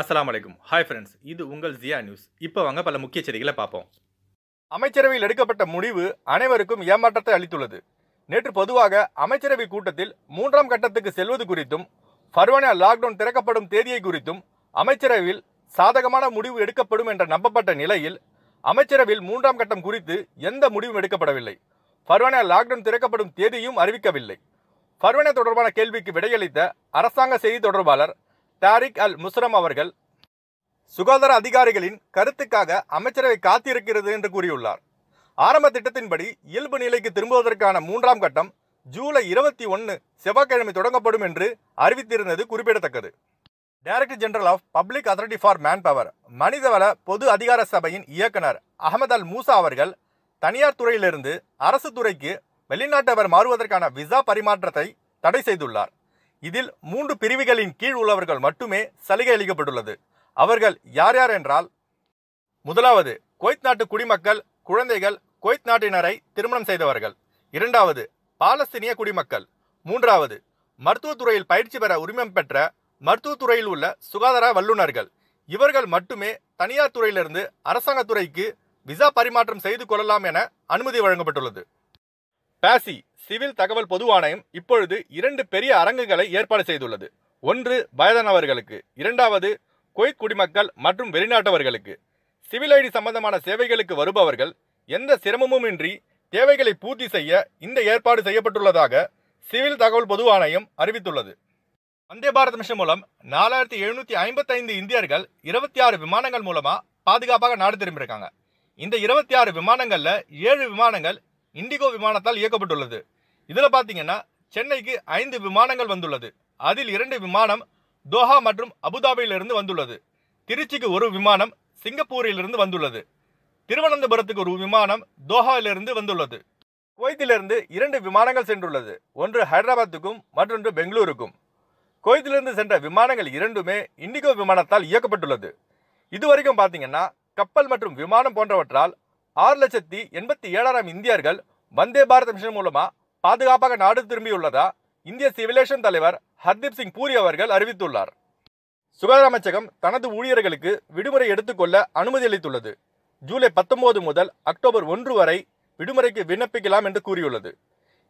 அஸ்லாம் வலைக்கும் hi friends இது உங்கள் ஜியா நியூஸ் இப்போ வாங்க பல முக்கிய செய்திகளை பார்ப்போம் அமைச்சரவையில் எடுக்கப்பட்ட முடிவு அனைவருக்கும் ஏமாற்றத்தை அளித்துள்ளது நேற்று பொதுவாக அமைச்சரவை கூட்டத்தில் மூன்றாம் கட்டத்துக்கு செல்வது குறித்தும் ஃபர்வானா லாக்டவுன் திறக்கப்படும் தேதியை குறித்தும் அமைச்சரவையில் சாதகமான முடிவு எடுக்கப்படும் என்ற நம்பப்பட்ட நிலையில் அமைச்சரவையில் மூன்றாம் கட்டம் குறித்து எந்த முடிவும் எடுக்கப்படவில்லை பர்வானா லாக்டவுன் திறக்கப்படும் தேதியும் அறிவிக்கவில்லை ஃபர்வானா தொடர்பான கேள்விக்கு விடையளித்த அரசாங்க செய்தி தொடர்பாளர் தாரிக் அல் முஸ்ரம் அவர்கள் சுகாதார அதிகாரிகளின் கருத்துக்காக அமைச்சரவை காத்திருக்கிறது என்று கூறியுள்ளார் ஆரம்ப திட்டத்தின்படி இயல்பு நிலைக்கு திரும்புவதற்கான மூன்றாம் கட்டம் ஜூலை இருபத்தி ஒன்று செவ்வாய்க்கிழமை தொடங்கப்படும் என்று அறிவித்திருந்தது குறிப்பிடத்தக்கது director general of public authority for man power மனிதவள பொது அதிகார சபையின் இயக்குனர் அகமது அல் மூசா அவர்கள் தனியார் துறையிலிருந்து அரசு துறைக்கு வெளிநாட்டவர் மாறுவதற்கான விசா பரிமாற்றத்தை தடை செய்துள்ளார் இதில் மூன்று பிரிவுகளின் கீழ் உள்ளவர்கள் மட்டுமே சலுகை அளிக்கப்பட்டுள்ளது அவர்கள் யார் யார் என்றால் முதலாவது குவைத் நாட்டு குடிமக்கள் குழந்தைகள் குவைத் நாட்டினரை திருமணம் செய்தவர்கள் இரண்டாவது பாலஸ்தீனிய குடிமக்கள் மூன்றாவது மருத்துவத்துறையில் பயிற்சி பெற உரிமம் பெற்ற மருத்துவத்துறையில் உள்ள சுகாதார வல்லுநர்கள் இவர்கள் மட்டுமே தனியார் துறையிலிருந்து அரசாங்கத்துறைக்கு விசா பரிமாற்றம் செய்து கொள்ளலாம் என அனுமதி வழங்கப்பட்டுள்ளது பாசி சிவில் தகவல் பொது ஆணையம் இப்பொழுது இரண்டு பெரிய அரங்குகளை ஏற்பாடு செய்துள்ளது ஒன்று வயதானவர்களுக்கு இரண்டாவது கொய்க் குடிமக்கள் மற்றும் வெளிநாட்டவர்களுக்கு சிவில் ஐடி சம்பந்தமான சேவைகளுக்கு வருபவர்கள் எந்த சிரமமுமின்றி தேவைகளை பூர்த்தி செய்ய இந்த ஏற்பாடு செய்யப்பட்டுள்ளதாக சிவில் தகவல் பொது ஆணையம் அறிவித்துள்ளது வந்தே பாரத் மிஷன் மூலம் நாலாயிரத்தி எழுநூத்தி ஐம்பத்தைந்து இந்தியர்கள் இருபத்தி ஆறு விமானங்கள் மூலமா பாதுகாப்பாக நாடு திரும்பியிருக்காங்க இந்த இருபத்தி ஆறு விமானங்கள்ல ஏழு விமானங்கள் இண்டிகோ விமானத்தால் இயக்கப்பட்டுள்ளது இதில் பார்த்தீங்கன்னா சென்னைக்கு ஐந்து விமானங்கள் வந்துள்ளது அதில் இரண்டு விமானம் தோஹா மற்றும் அபுதாபியிலிருந்து வந்துள்ளது திருச்சிக்கு ஒரு விமானம் சிங்கப்பூரிலிருந்து வந்துள்ளது திருவனந்தபுரத்துக்கு ஒரு விமானம் தோஹாவிலிருந்து வந்துள்ளது குவைத்திலிருந்து இரண்டு விமானங்கள் சென்றுள்ளது ஒன்று ஹைதராபாத்துக்கும் மற்றொன்று பெங்களூருக்கும் குவைத்திலிருந்து சென்ற விமானங்கள் இரண்டுமே இண்டிகோ விமானத்தால் இயக்கப்பட்டுள்ளது இதுவரைக்கும் பார்த்தீங்கன்னா கப்பல் மற்றும் விமானம் போன்றவற்றால் ஆறு லட்சத்தி எண்பத்தி ஏழாயிரம் இந்தியர்கள் வந்தே பாரத் மிஷன் மூலமாக பாதுகாப்பாக நாடு திரும்பியுள்ளதா இந்திய சிவிலேஷன் தலைவர் ஹர்தீப் சிங் பூரி அவர்கள் அறிவித்துள்ளார் சுகாதார அமைச்சகம் தனது ஊழியர்களுக்கு விடுமுறை எடுத்துக்கொள்ள அனுமதி அளித்துள்ளது ஜூலை பத்தொன்பது முதல் அக்டோபர் ஒன்று வரை விடுமுறைக்கு விண்ணப்பிக்கலாம் என்று கூறியுள்ளது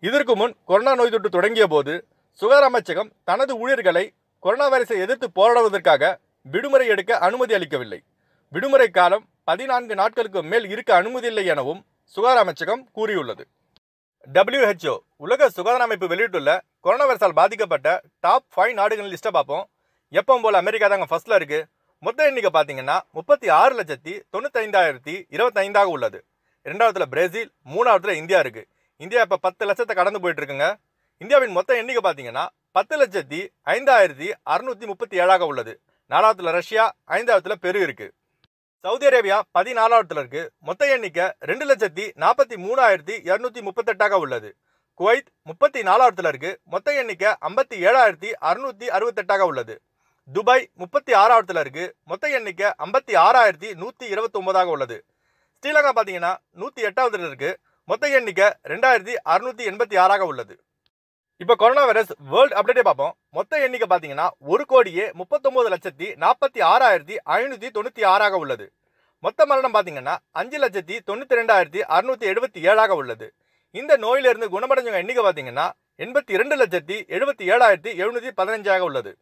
இதற்கு முன் கொரோனா நோய் தொற்று தொடங்கிய போது சுகாதார அமைச்சகம் தனது ஊழியர்களை கொரோனா வைரஸை எதிர்த்து போராடுவதற்காக விடுமுறை எடுக்க அனுமதி அளிக்கவில்லை விடுமுறை காலம் பதினான்கு நாட்களுக்கு மேல் இருக்க அனுமதி இல்லை எனவும் சுகாதார அமைச்சகம் கூறியுள்ளது டபிள்யூஹெச்ஓ உலக சுகாதார அமைப்பு வெளியிட்டுள்ள கொரோனா வைரஸால் பாதிக்கப்பட்ட டாப் ஃபைவ் நாடுகளின் லிஸ்ட்டை பார்ப்போம் எப்பவும் போல் அமெரிக்கா தாங்க ஃபஸ்ட்டில் இருக்குது மொத்த எண்ணிக்கை பார்த்தீங்கன்னா முப்பத்தி ஆறு லட்சத்தி தொண்ணூத்தைந்தாயிரத்தி இருபத்தைந்தாக உள்ளது ரெண்டாவதுல பிரேசில் மூணாவதுல இந்தியா இருக்குது இந்தியா இப்போ பத்து லட்சத்தை கடந்து போயிட்டுருக்குங்க இந்தியாவின் மொத்த எண்ணிக்கை பார்த்தீங்கன்னா பத்து லட்சத்தி ஐந்தாயிரத்தி அறுநூற்றி முப்பத்தி ஏழாக உள்ளது நாலாவதுல ரஷ்யா ஐந்தாவதுல பெரு இருக்குது சவுதி அரேபியா பதினாலாவது இடத்துல இருக்கு மொத்த எண்ணிக்கை ரெண்டு லட்சத்தி நாற்பத்தி மூணாயிரத்தி இரநூத்தி முப்பத்தெட்டாக உள்ளது குவைத் முப்பத்தி நாலாவது இடத்துல இருக்கு மொத்த எண்ணிக்கை ஐம்பத்தி ஏழாயிரத்தி அறுநூத்தி அறுபத்தெட்டாக உள்ளது துபாய் முப்பத்தி ஆறாவது இடத்துல இருக்கு மொத்த எண்ணிக்கை ஐம்பத்தி ஆறாயிரத்தி நூற்றி இருபத்தி ஒன்பதாக உள்ளது ஸ்ரீலங்கா பார்த்தீங்கன்னா நூற்றி எட்டாவது இருக்கு மொத்த எண்ணிக்கை ரெண்டாயிரத்தி அறுநூத்தி எண்பத்தி ஆறாக உள்ளது இப்போ கொரோனா வைரஸ் வேர்ல்டு அப்டேட்டே பார்ப்போம் மொத்த எண்ணிக்கை பார்த்தீங்கன்னா ஒரு கோடியே முப்பத்தொம்பது லட்சத்தி நாற்பத்தி ஆறாயிரத்தி ஐநூற்றி தொண்ணூற்றி ஆறாக உள்ளது மொத்த மரணம் பார்த்தீங்கன்னா அஞ்சு லட்சத்தி தொண்ணூற்றி ரெண்டாயிரத்தி அறுநூற்றி எழுபத்தி ஏழாக உள்ளது இந்த நோயிலிருந்து குணமடைஞ்சவங்க எண்ணிக்கை பார்த்தீங்கன்னா எண்பத்தி ரெண்டு லட்சத்தி எழுபத்தி ஏழாயிரத்தி எழுநூற்றி பதினஞ்சாக உள்ளது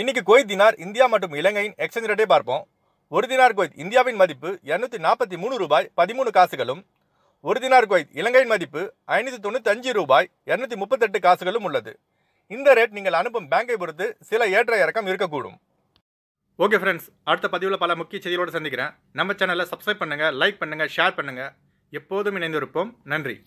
இன்னைக்கு குவைத் தினார் இந்தியா மற்றும் இலங்கையின் எக்ஸ்சேஞ்ச் ரேட்டை பார்ப்போம் ஒரு தினார் குவைத் இந்தியாவின் மதிப்பு இரநூத்தி நாற்பத்தி மூணு ரூபாய் பதிமூணு காசுகளும் ஒரு தினார் குவைத் இலங்கையின் மதிப்பு ஐநூற்றி தொண்ணூற்றி ரூபாய் இரநூத்தி முப்பத்தெட்டு காசுகளும் உள்ளது இந்த ரேட் நீங்கள் அனுப்பும் பேங்கை பொறுத்து சில ஏற்ற இறக்கம் இருக்கக்கூடும் ஓகே ஃப்ரெண்ட்ஸ் அடுத்த பதிவில் பல முக்கிய செய்திகளோடு சந்திக்கிறேன் நம்ம சேனலை சப்ஸ்கிரைப் பண்ணுங்கள் லைக் பண்ணுங்கள் ஷேர் பண்ணுங்கள் எப்போதும் இணைந்திருப்போம் நன்றி